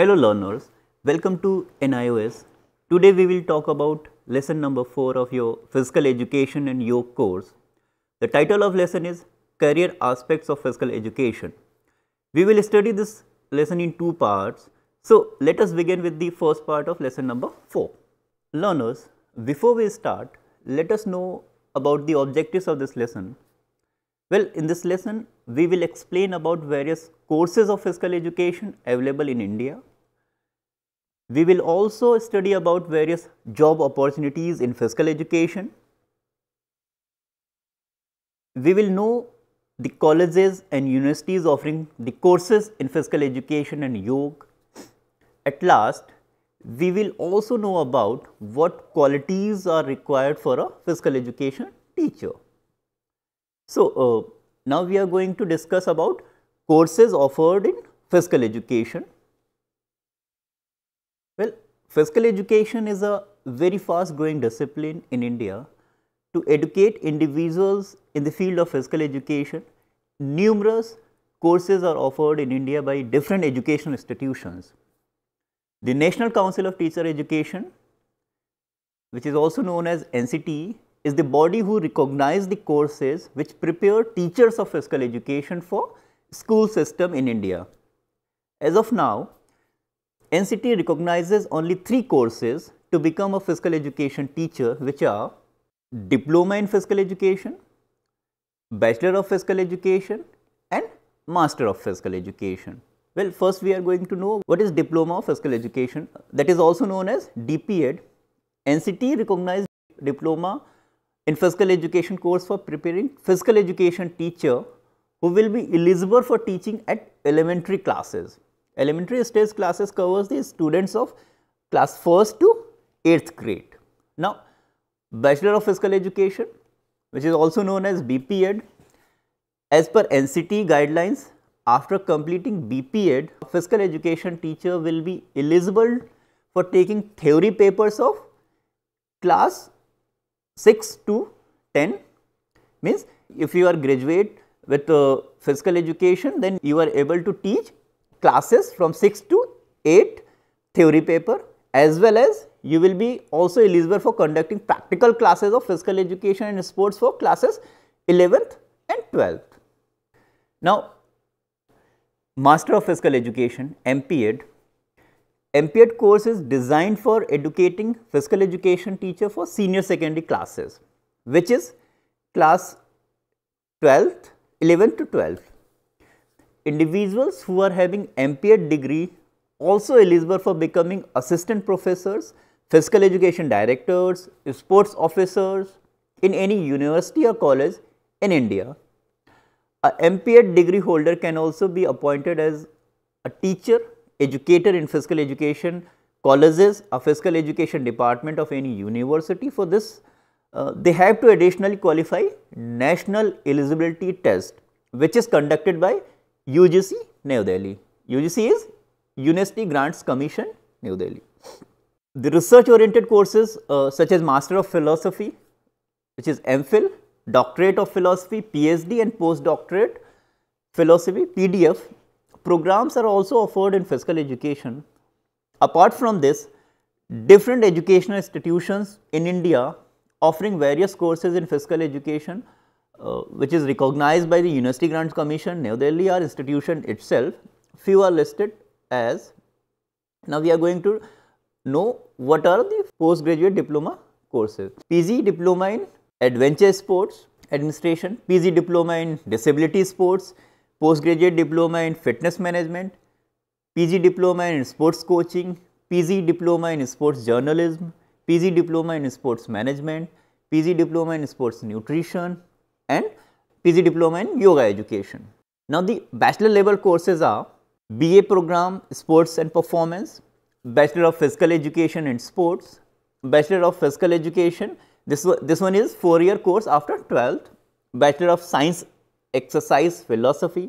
Hello learners, welcome to NIOS. Today we will talk about lesson number 4 of your physical education and yoga course. The title of lesson is career aspects of physical education. We will study this lesson in two parts. So let us begin with the first part of lesson number 4. Learners, before we start, let us know about the objectives of this lesson. Well, in this lesson, we will explain about various courses of physical education available in India we will also study about various job opportunities in physical education. We will know the colleges and universities offering the courses in physical education and yoga. At last, we will also know about what qualities are required for a physical education teacher. So, uh, now we are going to discuss about courses offered in physical education well, fiscal education is a very fast growing discipline in India. To educate individuals in the field of fiscal education, numerous courses are offered in India by different educational institutions. The National Council of Teacher Education, which is also known as NCTE, is the body who recognize the courses which prepare teachers of fiscal education for school system in India. As of now, NCT recognizes only three courses to become a physical education teacher which are Diploma in Physical Education, Bachelor of Physical Education and Master of Physical Education. Well, first we are going to know what is Diploma of Physical Education that is also known as DPED. NCT recognized Diploma in Physical Education course for preparing physical education teacher who will be eligible for teaching at elementary classes. Elementary stage classes covers the students of class 1st to 8th grade. Now, Bachelor of Physical Education which is also known as BPED as per NCT guidelines after completing BPED physical education teacher will be eligible for taking theory papers of class 6 to 10 means if you are graduate with uh, physical education then you are able to teach classes from 6 to 8 theory paper as well as you will be also eligible for conducting practical classes of physical education and sports for classes 11th and 12th. Now, Master of Physical Education MPED MPED course is designed for educating physical education teacher for senior secondary classes which is class 12th, 11th to 12th individuals who are having MPH degree also eligible for becoming assistant professors, physical education directors, sports officers in any university or college in India. A MPH degree holder can also be appointed as a teacher, educator in physical education colleges, a physical education department of any university. For this, uh, they have to additionally qualify national eligibility test which is conducted by UGC New Delhi. UGC is University Grants Commission New Delhi. The research oriented courses uh, such as Master of Philosophy which is MPhil, Doctorate of Philosophy, PhD and Postdoctorate Philosophy PDF programs are also offered in physical education. Apart from this, different educational institutions in India offering various courses in physical education uh, which is recognized by the University Grants Commission, New Delhi or institution itself, few are listed as. Now, we are going to know what are the postgraduate diploma courses. PG diploma in adventure sports administration, PG diploma in disability sports, postgraduate diploma in fitness management, PG diploma in sports coaching, PG diploma in sports journalism, PG diploma in sports management, PG diploma in sports nutrition, and PG diploma in yoga education. Now, the bachelor level courses are BA program sports and performance, bachelor of physical education and sports, bachelor of physical education this, this one is 4 year course after 12th, bachelor of science exercise philosophy,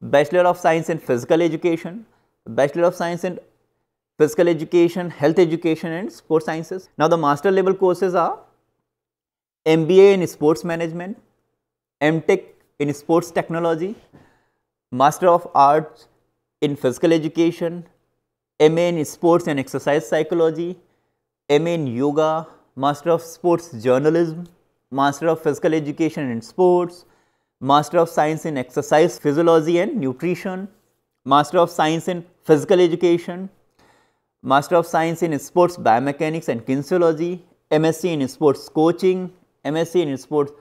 bachelor of science in physical education, bachelor of science in physical education, health education and sports sciences. Now, the master level courses are MBA in sports management, M.Tech in Sports Technology, Master of Arts in Physical Education, MA in Sports and Exercise Psychology, MA in Yoga, Master of Sports Journalism, Master of Physical Education in Sports, Master of Science in Exercise Physiology and Nutrition, Master of Science in Physical Education, Master of Science in Sports Biomechanics and Kinesiology, MSc in Sports Coaching, MSc in Sports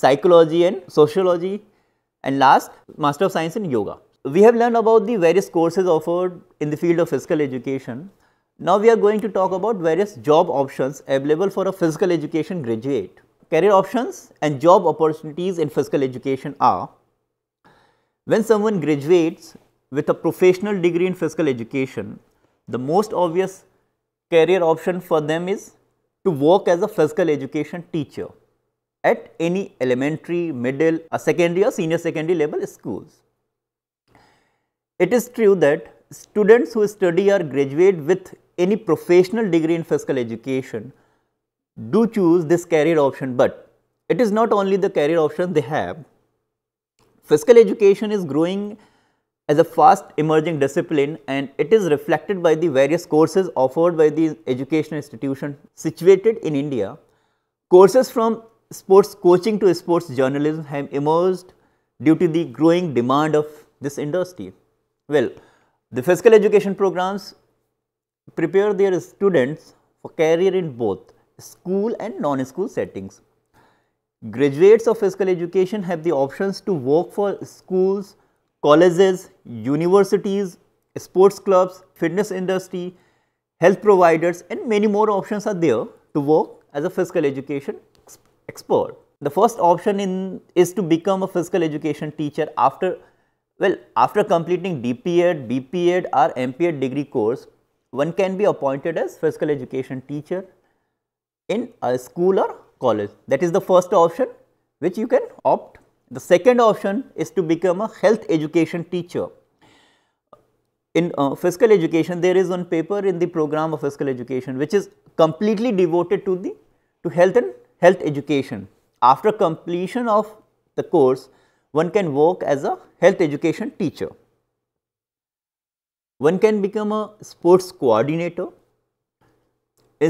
psychology and sociology and last master of science in yoga. We have learned about the various courses offered in the field of physical education. Now we are going to talk about various job options available for a physical education graduate. Career options and job opportunities in physical education are when someone graduates with a professional degree in physical education, the most obvious career option for them is to work as a physical education teacher at any elementary, middle, or secondary or senior secondary level schools. It is true that students who study or graduate with any professional degree in physical education do choose this career option, but it is not only the career option they have. Physical education is growing as a fast emerging discipline and it is reflected by the various courses offered by the educational institution situated in India. Courses from sports coaching to sports journalism have emerged due to the growing demand of this industry. Well, the physical education programs prepare their students for career in both school and non-school settings. Graduates of physical education have the options to work for schools, colleges, universities, sports clubs, fitness industry, health providers and many more options are there to work as a physical education expert. The first option in, is to become a physical education teacher after, well, after completing DPED, BPED or MPED degree course, one can be appointed as physical education teacher in a school or college. That is the first option which you can opt. The second option is to become a health education teacher. In uh, physical education, there is one paper in the program of physical education which is completely devoted to the to health and health education. After completion of the course, one can work as a health education teacher. One can become a sports coordinator.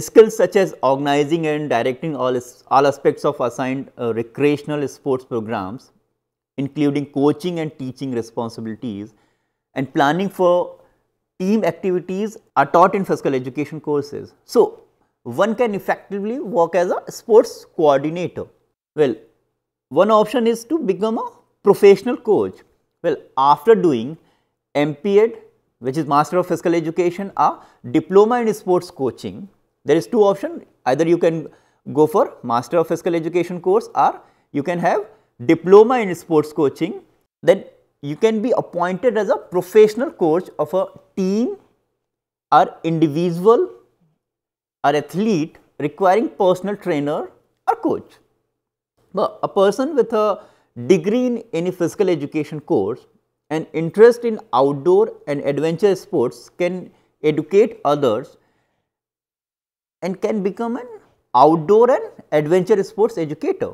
Skills such as organizing and directing all, all aspects of assigned uh, recreational sports programs, including coaching and teaching responsibilities and planning for team activities are taught in physical education courses. So, one can effectively work as a sports coordinator? Well, one option is to become a professional coach. Well, after doing MPED which is Master of Physical Education a Diploma in Sports Coaching, there is two options either you can go for Master of Physical Education course or you can have Diploma in Sports Coaching then you can be appointed as a professional coach of a team or individual or athlete requiring personal trainer or coach. But a person with a degree in any physical education course and interest in outdoor and adventure sports can educate others and can become an outdoor and adventure sports educator.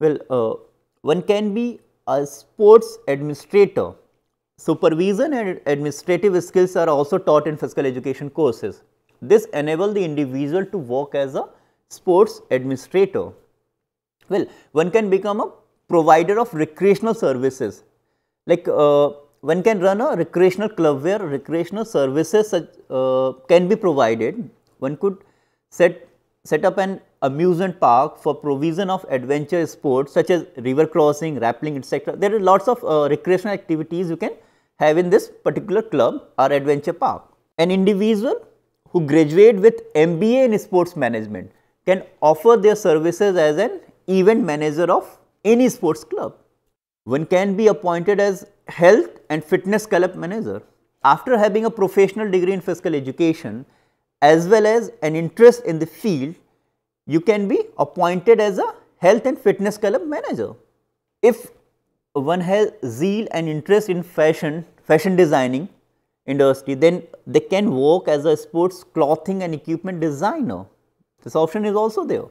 Well, uh, one can be a sports administrator. Supervision and administrative skills are also taught in physical education courses. This enable the individual to work as a sports administrator. Well, one can become a provider of recreational services like uh, one can run a recreational club where recreational services such, uh, can be provided. One could set, set up an amusement park for provision of adventure sports such as river crossing, rappelling etc. There are lots of uh, recreational activities you can have in this particular club or adventure park. An individual who graduate with MBA in sports management can offer their services as an event manager of any sports club. One can be appointed as health and fitness club manager. After having a professional degree in physical education as well as an interest in the field, you can be appointed as a health and fitness club manager. If one has zeal and interest in fashion, fashion designing, industry, then they can work as a sports clothing and equipment designer. This option is also there.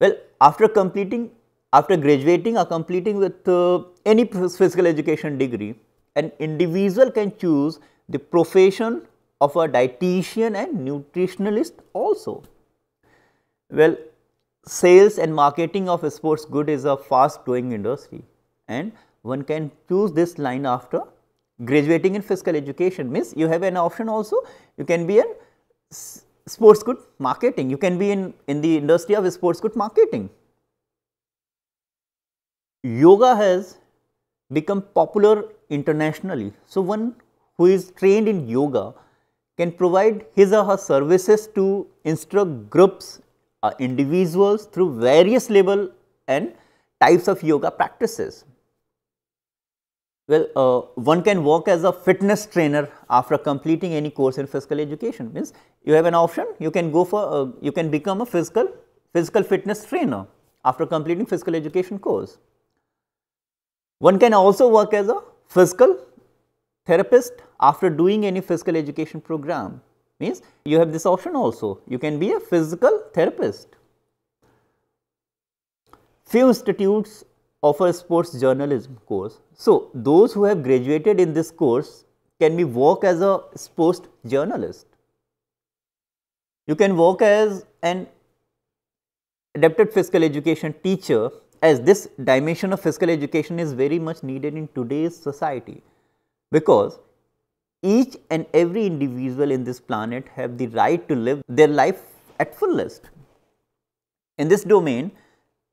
Well, after completing, after graduating or completing with uh, any physical education degree, an individual can choose the profession of a dietitian and nutritionalist also. Well, sales and marketing of sports good is a fast growing industry and one can choose this line after graduating in physical education means you have an option also you can be in sports good marketing you can be in in the industry of sports good marketing yoga has become popular internationally so one who is trained in yoga can provide his or her services to instruct groups or uh, individuals through various level and types of yoga practices well, uh, one can work as a fitness trainer after completing any course in physical education means you have an option you can go for uh, you can become a physical physical fitness trainer after completing physical education course. One can also work as a physical therapist after doing any physical education program means you have this option also you can be a physical therapist. Few institutes offer sports journalism course. So, those who have graduated in this course can be work as a sports journalist. You can work as an adapted physical education teacher as this dimension of physical education is very much needed in today's society because each and every individual in this planet have the right to live their life at fullest. In this domain,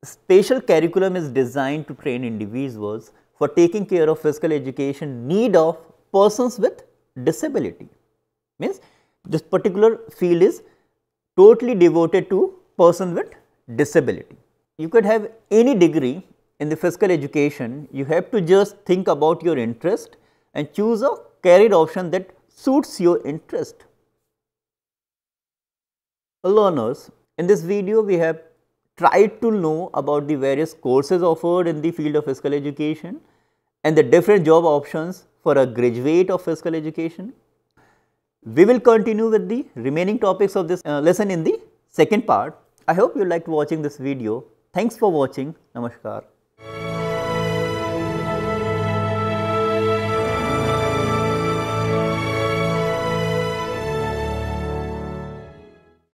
spatial curriculum is designed to train individuals for taking care of physical education need of persons with disability. Means this particular field is totally devoted to person with disability. You could have any degree in the physical education, you have to just think about your interest and choose a career option that suits your interest. Learners, in this video we have tried to know about the various courses offered in the field of physical education and the different job options for a graduate of physical education. We will continue with the remaining topics of this uh, lesson in the second part. I hope you liked watching this video. Thanks for watching. Namaskar.